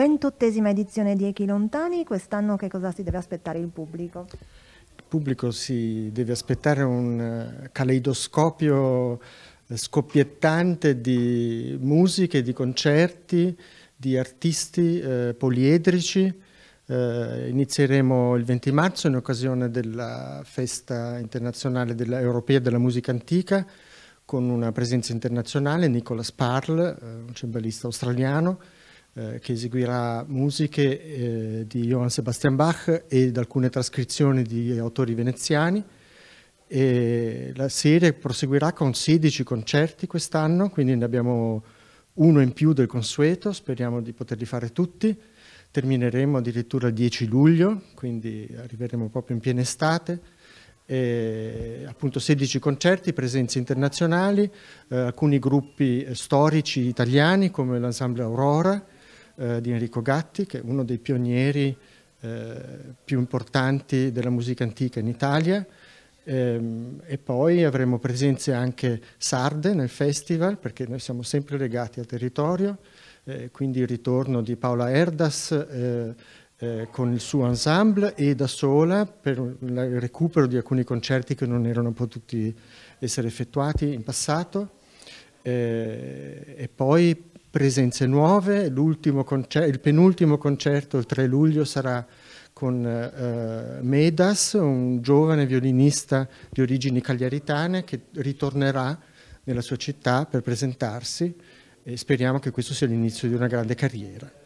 Ventottesima edizione di Echi Lontani, quest'anno che cosa si deve aspettare il pubblico? Il pubblico si deve aspettare un eh, caleidoscopio eh, scoppiettante di musiche, di concerti, di artisti eh, poliedrici. Eh, inizieremo il 20 marzo in occasione della festa internazionale della, europea della musica antica con una presenza internazionale, Nicolas Parl, eh, un cembalista australiano, eh, che eseguirà musiche eh, di Johann Sebastian Bach ed alcune trascrizioni di autori veneziani. E la serie proseguirà con 16 concerti quest'anno, quindi ne abbiamo uno in più del consueto, speriamo di poterli fare tutti. Termineremo addirittura il 10 luglio, quindi arriveremo proprio in piena estate. E, appunto 16 concerti, presenze internazionali, eh, alcuni gruppi eh, storici italiani come l'Ensemble Aurora, eh, di Enrico Gatti, che è uno dei pionieri eh, più importanti della musica antica in Italia, ehm, e poi avremo presenze anche sarde nel festival, perché noi siamo sempre legati al territorio, eh, quindi il ritorno di Paola Erdas eh, con il suo ensemble e da sola per il recupero di alcuni concerti che non erano potuti essere effettuati in passato e poi presenze nuove, il penultimo concerto il 3 luglio sarà con eh, Medas, un giovane violinista di origini cagliaritane che ritornerà nella sua città per presentarsi e speriamo che questo sia l'inizio di una grande carriera.